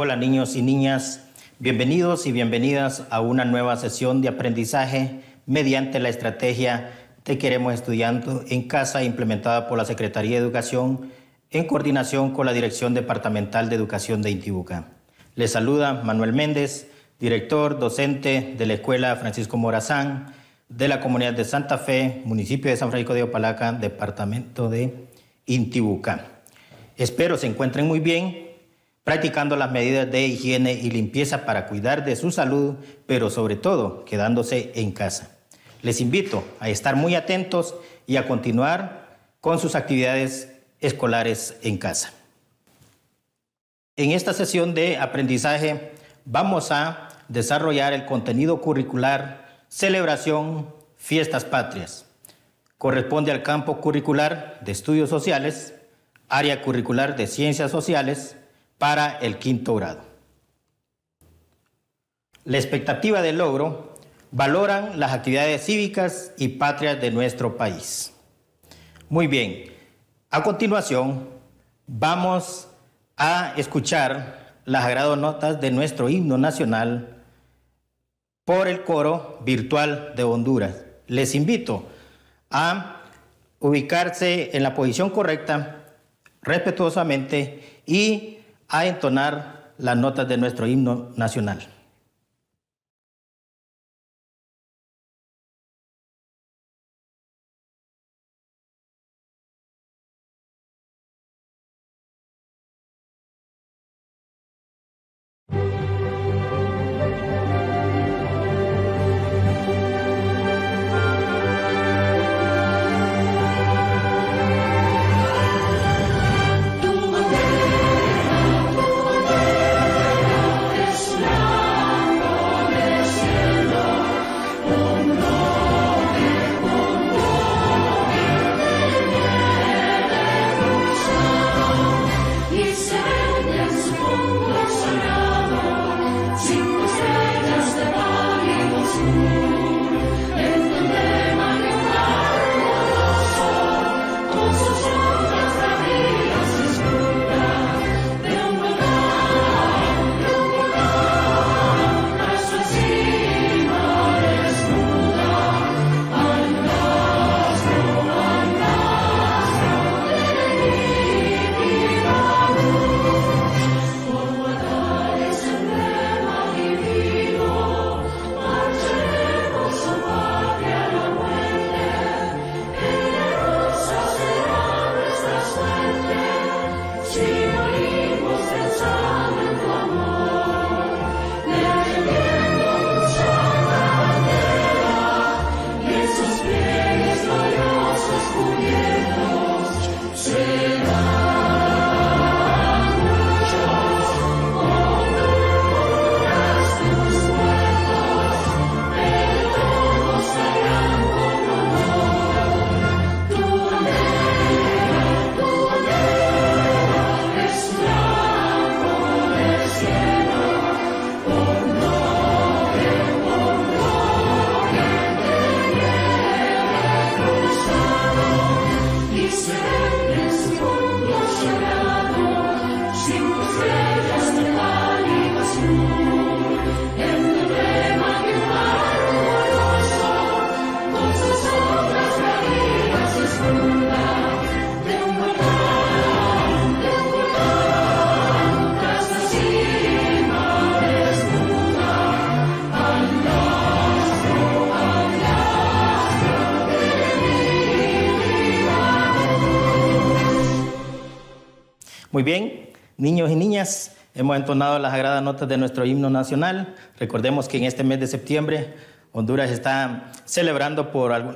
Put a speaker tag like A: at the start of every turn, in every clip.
A: Hola niños y niñas, bienvenidos y bienvenidas a una nueva sesión de aprendizaje mediante la estrategia Te queremos estudiando en casa implementada por la Secretaría de Educación en coordinación con la Dirección Departamental de Educación de Intibuca. Les saluda Manuel Méndez, director docente de la Escuela Francisco Morazán de la Comunidad de Santa Fe, municipio de San Francisco de Opalaca, departamento de Intibuca. Espero se encuentren muy bien practicando las medidas de higiene y limpieza para cuidar de su salud, pero sobre todo quedándose en casa. Les invito a estar muy atentos y a continuar con sus actividades escolares en casa. En esta sesión de aprendizaje vamos a desarrollar el contenido curricular Celebración Fiestas Patrias. Corresponde al campo curricular de estudios sociales, área curricular de ciencias sociales, para el quinto grado. La expectativa del logro valoran las actividades cívicas y patrias de nuestro país. Muy bien, a continuación vamos a escuchar las agradables notas de nuestro himno nacional por el coro virtual de Honduras. Les invito a ubicarse en la posición correcta, respetuosamente y
B: a entonar las notas de nuestro himno nacional.
A: Muy bien, niños y niñas, hemos entonado las sagradas notas de nuestro himno nacional. Recordemos que en este mes de septiembre Honduras está celebrando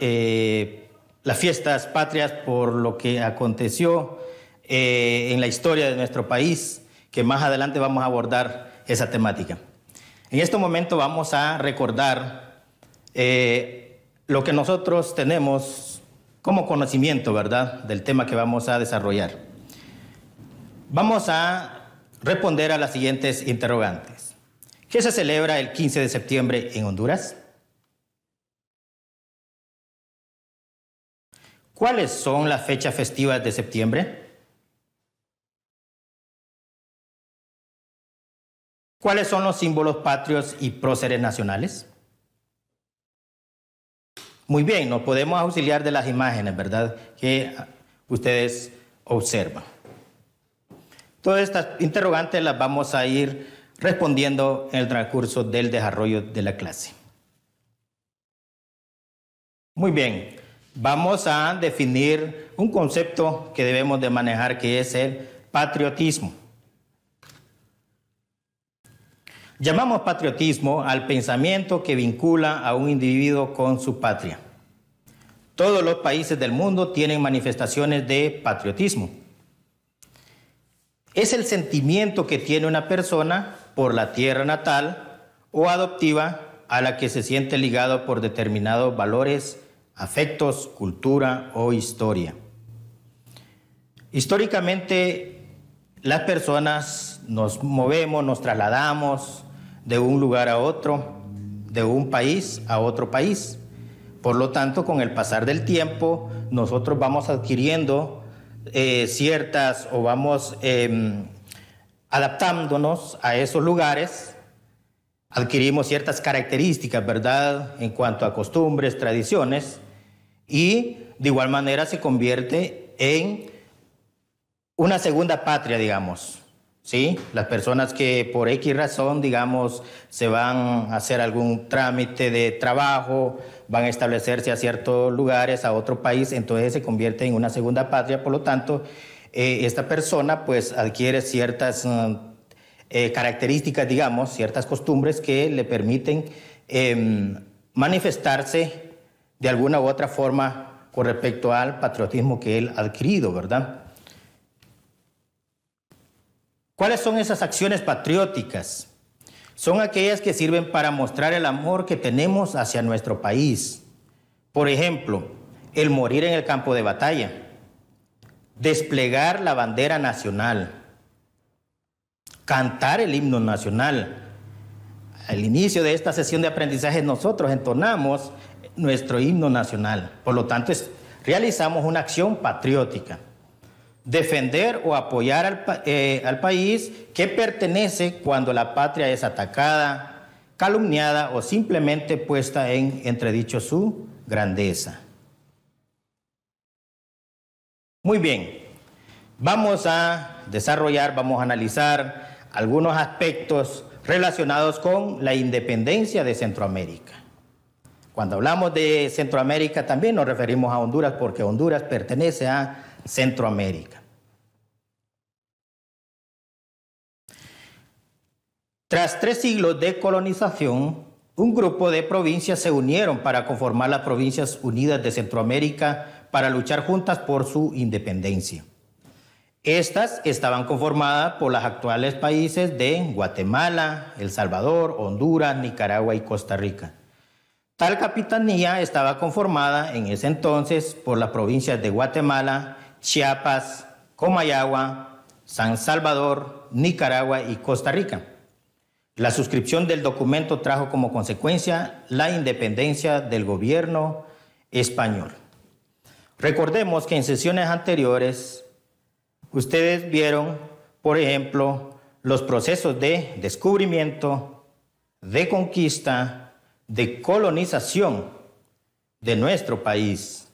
A: eh, las fiestas patrias por lo que aconteció eh, en la historia de nuestro país, que más adelante vamos a abordar esa temática. En este momento vamos a recordar eh, lo que nosotros tenemos como conocimiento, ¿verdad?, del tema que vamos a desarrollar. Vamos a responder a las siguientes interrogantes. ¿Qué se celebra el 15 de septiembre en Honduras?
B: ¿Cuáles son las fechas festivas de septiembre?
A: ¿Cuáles son los símbolos patrios y próceres nacionales? Muy bien, nos podemos auxiliar de las imágenes, ¿verdad? Que ustedes observan. Todas estas interrogantes las vamos a ir respondiendo en el transcurso del desarrollo de la clase. Muy bien, vamos a definir un concepto que debemos de manejar que es el patriotismo. Llamamos patriotismo al pensamiento que vincula a un individuo con su patria. Todos los países del mundo tienen manifestaciones de patriotismo es el sentimiento que tiene una persona por la tierra natal o adoptiva a la que se siente ligado por determinados valores, afectos, cultura o historia. Históricamente, las personas nos movemos, nos trasladamos de un lugar a otro, de un país a otro país. Por lo tanto, con el pasar del tiempo, nosotros vamos adquiriendo eh, ciertas o vamos em, adaptándonos a esos lugares, adquirimos ciertas características, ¿verdad?, en cuanto a costumbres, tradiciones, y de igual manera se convierte en una segunda patria, digamos. Las personas que por X razón, digamos, se van a hacer algún trámite de trabajo, van a establecerse a ciertos lugares, a otro país, entonces se convierte en una segunda patria, por lo tanto, eh, esta persona pues adquiere ciertas mm, eh, características, digamos, ciertas costumbres que le permiten em, manifestarse de alguna u otra forma con respecto al patriotismo que él ha adquirido, ¿verdad? ¿Cuáles son esas acciones patrióticas? Son aquellas que sirven para mostrar el amor que tenemos hacia nuestro país. Por ejemplo, el morir en el campo de batalla, desplegar la bandera nacional, cantar el himno nacional. Al inicio de esta sesión de aprendizaje nosotros entonamos nuestro himno nacional. Por lo tanto, realizamos una acción patriótica defender o apoyar eh, al, país que pertenece cuando la patria es atacada, calumniada o simplemente puesta en entredicho su grandeza. Muy bien, vamos a desarrollar, vamos a analizar algunos aspectos relacionados con la independencia de Centroamérica. Cuando hablamos de Centroamérica también nos referimos a Honduras porque Honduras pertenece a Centroamérica. Tras tres siglos de colonización, un grupo de provincias se unieron para conformar las Provincias Unidas de Centroamérica para luchar juntas por su independencia. Estas estaban conformadas por los actuales países de Guatemala, El Salvador, Honduras, Nicaragua y Costa Rica. Tal capitanía estaba conformada en ese entonces por las provincias de Guatemala, Chiapas, Comayagua, San Salvador, Nicaragua y Costa Rica. La suscripción del documento trajo como consecuencia la independencia del gobierno español. Recordemos que en sesiones anteriores ustedes vieron, por ejemplo, los procesos de descubrimiento, de conquista, de colonización de nuestro país.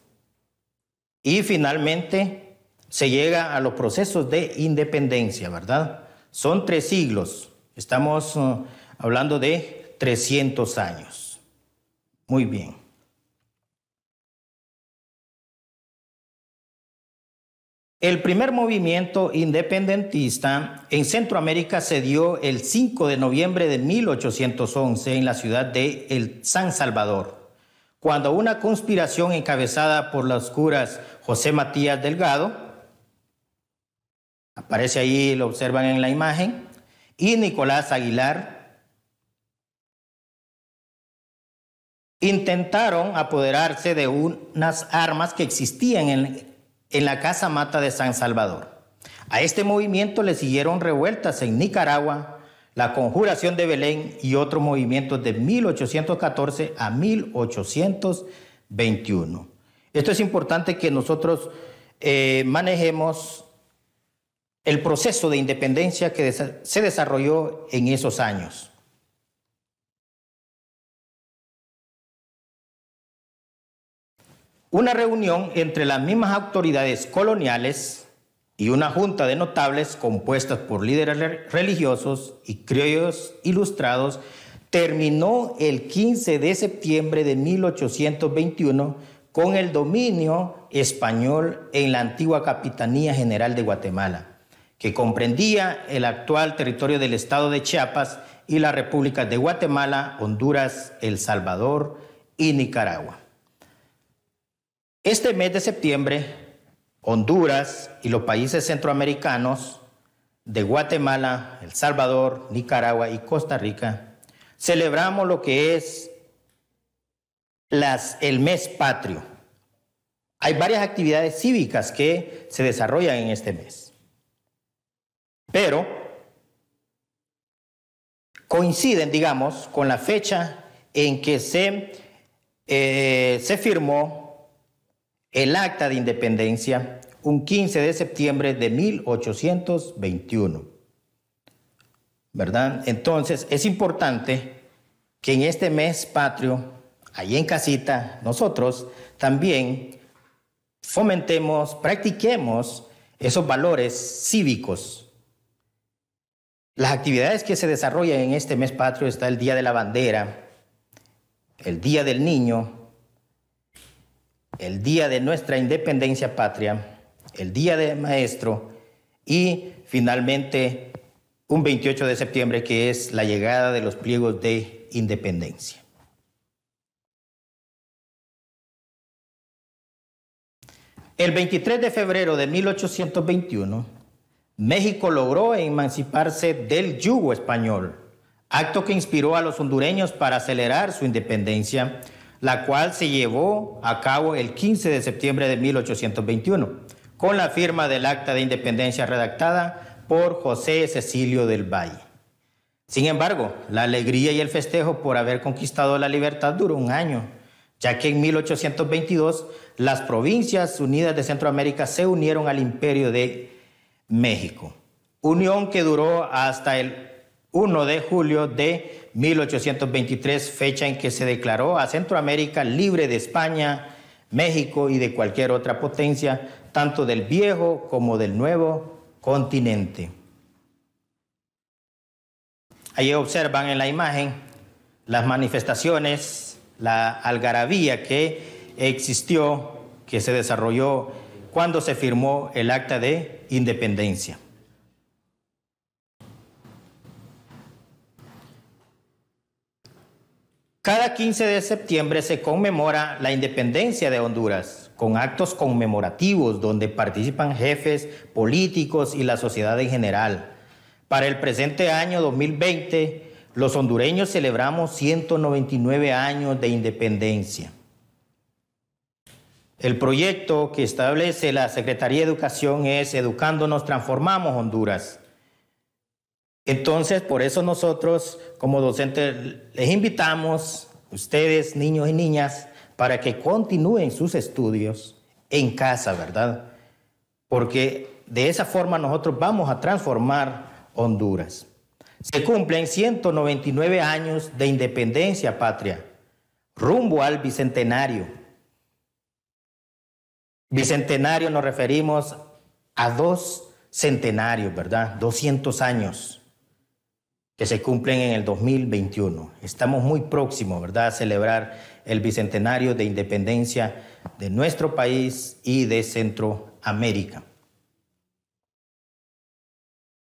A: Y finalmente se llega a los procesos de independencia, ¿verdad? Son tres siglos. Estamos uh, hablando de 300 años. Muy bien. El primer movimiento independentista en Centroamérica se dio el 5 de noviembre de 1811 en la ciudad de El San Salvador cuando una conspiración encabezada por los curas José Matías Delgado, aparece ahí, lo observan en la imagen, y Nicolás Aguilar, intentaron apoderarse de unas armas que existían en, en la Casa Mata de San Salvador. A este movimiento le siguieron revueltas en Nicaragua, la conjuración de Belén y otros movimientos de 1814 a 1821. Esto es importante que nosotros eh, manejemos el proceso de independencia que se
B: desarrolló en esos años. Una reunión entre las mismas
A: autoridades coloniales y una junta de notables compuesta por líderes religiosos y criollos ilustrados terminó el 15 de septiembre de 1821 con el dominio español en la antigua Capitanía General de Guatemala, que comprendía el actual territorio del estado de Chiapas y las repúblicas de Guatemala, Honduras, El Salvador y Nicaragua. Este mes de septiembre Honduras y los países centroamericanos de Guatemala, El Salvador, Nicaragua y Costa Rica, celebramos lo que es el mes patrio. Hay varias actividades cívicas que se desarrollan en este mes. Pero coinciden, digamos, con la fecha en que se, eh, se firmó el Acta de Independencia, un 15 de septiembre de 1821. ¿Verdad? Entonces, es importante que en este mes patrio, ahí en casita, nosotros también fomentemos, practiquemos esos valores cívicos. Las actividades que se desarrollan en este mes patrio está el Día de la Bandera, el Día del Niño, el día de nuestra independencia patria, el día de maestro y finalmente un 28 de septiembre que es la llegada de los pliegos de independencia.
B: El 23
A: de febrero de 1821, México logró emanciparse del yugo español, acto que inspiró a los hondureños para acelerar su independencia la cual se llevó a cabo el 15 de septiembre de 1821, con la firma del Acta de Independencia redactada por José Cecilio del Valle. Sin embargo, la alegría y el festejo por haber conquistado la libertad duró un año, ya que en 1822 las provincias unidas de Centroamérica se unieron al imperio de México, unión que duró hasta el 1 de julio de 1823, fecha en que se declaró a Centroamérica libre de España, México y de cualquier otra potencia, tanto del viejo como del nuevo continente. Allí observan en la imagen las manifestaciones, la algarabía que existió, que se desarrolló cuando se firmó el acta de independencia. Cada 15 de septiembre se conmemora la independencia de Honduras, con actos conmemorativos donde participan jefes políticos y la sociedad en general. Para el presente año 2020, los hondureños celebramos 199 años de independencia. El proyecto que establece la Secretaría de Educación es Educándonos Transformamos Honduras entonces, por eso nosotros como docentes les invitamos, ustedes, niños y niñas, para que continúen sus estudios en casa, ¿verdad? Porque de esa forma nosotros vamos a transformar Honduras. Se cumplen 199 años de independencia patria, rumbo al bicentenario. Bicentenario nos referimos a dos centenarios, ¿verdad? 200 años que se cumplen en el 2021. Estamos muy próximos, ¿verdad?, a celebrar el bicentenario de independencia de nuestro país y de Centroamérica.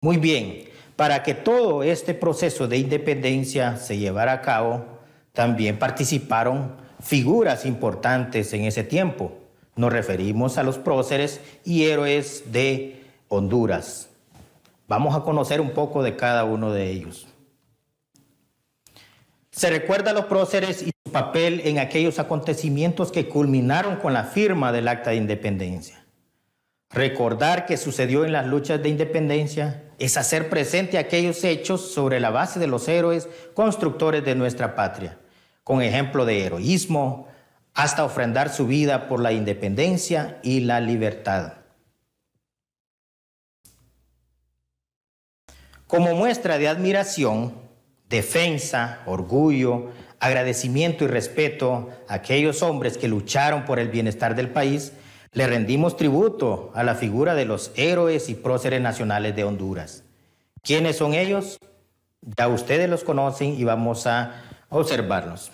A: Muy bien, para que todo este proceso de independencia se llevara a cabo, también participaron figuras importantes en ese tiempo. Nos referimos a los próceres y héroes de Honduras, Vamos a conocer un poco de cada uno de ellos. Se recuerda a los próceres y su papel en aquellos acontecimientos que culminaron con la firma del Acta de Independencia. Recordar que sucedió en las luchas de independencia es hacer presente aquellos hechos sobre la base de los héroes constructores de nuestra patria, con ejemplo de heroísmo, hasta ofrendar su vida por la independencia y la libertad. Como muestra de admiración, defensa, orgullo, agradecimiento y respeto a aquellos hombres que lucharon por el bienestar del país, le rendimos tributo a la figura de los héroes y próceres nacionales de Honduras. ¿Quiénes son ellos? Ya ustedes los conocen y vamos a observarlos.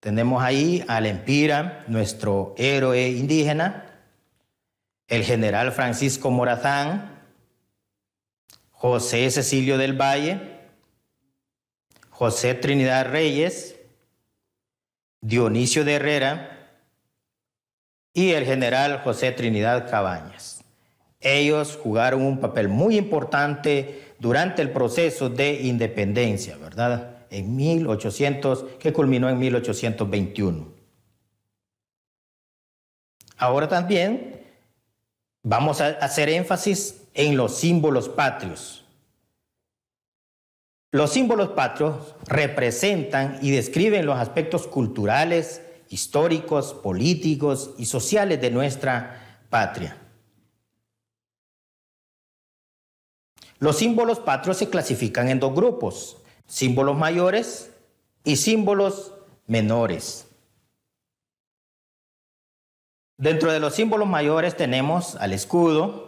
A: Tenemos ahí al Empira, nuestro héroe indígena, el general Francisco Morazán, José Cecilio del Valle, José Trinidad Reyes, Dionisio de Herrera y el general José Trinidad Cabañas. Ellos jugaron un papel muy importante durante el proceso de independencia, ¿verdad? En 1800, que culminó en 1821. Ahora también vamos a hacer énfasis en los símbolos patrios. Los símbolos patrios representan y describen los aspectos culturales, históricos, políticos y sociales de nuestra patria. Los símbolos patrios se clasifican en dos grupos, símbolos mayores y símbolos menores. Dentro de los símbolos mayores tenemos al escudo,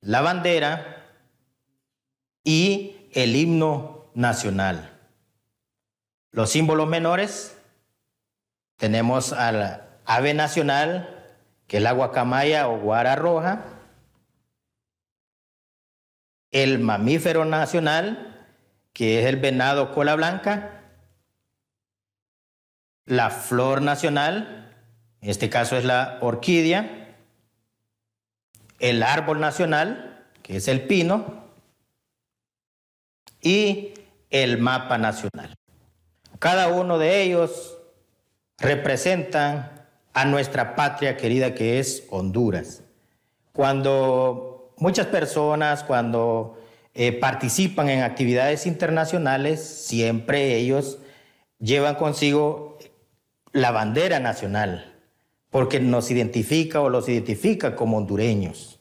A: la bandera y el himno nacional. Los símbolos menores, tenemos la ave nacional, que es la guacamaya o guara roja, el mamífero nacional, que es el venado cola blanca, la flor nacional, en este caso es la orquídea, el árbol nacional, que es el pino, y el mapa nacional. Cada uno de ellos representan a nuestra patria querida que es Honduras. Cuando muchas personas, cuando eh, participan en actividades internacionales, siempre ellos llevan consigo la bandera nacional, porque nos identifica o los identifica como hondureños.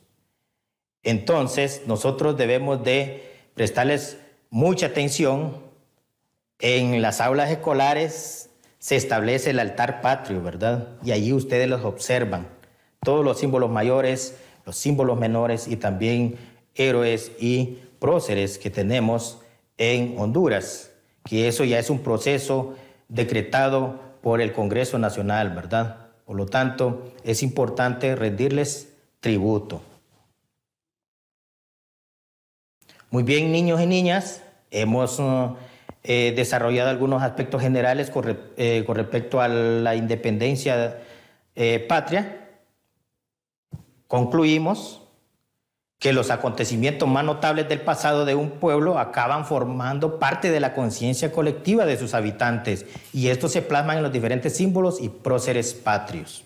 A: Entonces, nosotros debemos de prestarles mucha atención. En las aulas escolares se establece el altar patrio, ¿verdad? Y allí ustedes los observan. Todos los símbolos mayores, los símbolos menores y también héroes y próceres que tenemos en Honduras, que eso ya es un proceso decretado por el Congreso Nacional, ¿verdad? Por lo tanto, es importante rendirles tributo. Muy bien, niños y niñas, hemos eh, desarrollado algunos aspectos generales con, eh, respecto a la independencia eh, patria. Concluimos que los acontecimientos más notables del pasado de un pueblo acaban formando parte de la conciencia colectiva de sus habitantes y esto se plasma en los diferentes símbolos y próceres patrios.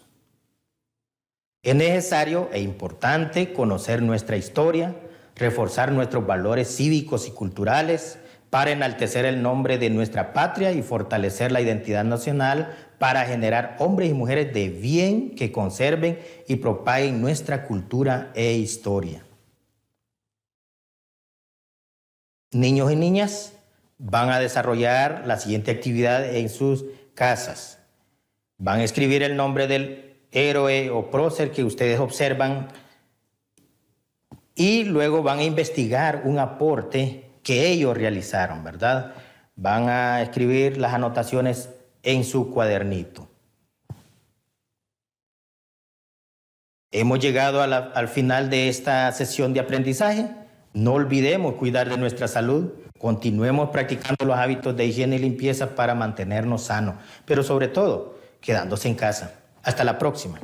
A: Es necesario e importante conocer nuestra historia, reforzar nuestros valores cívicos y culturales para enaltecer el nombre de nuestra patria y fortalecer la identidad nacional para generar hombres y mujeres de bien que conserven y propaguen nuestra cultura e historia. niños y niñas van a desarrollar la siguiente actividad en sus casas. Van a escribir el nombre del héroe o prócer que ustedes observan y luego van a investigar un aporte que ellos realizaron, ¿verdad? Van a escribir las anotaciones en su cuadernito. Hemos llegado al final de esta sesión de aprendizaje. No olvidemos cuidar de nuestra salud, continuemos practicando los hábitos de higiene y limpieza para mantenernos sanos, pero sobre todo, quedándose en casa. Hasta la próxima.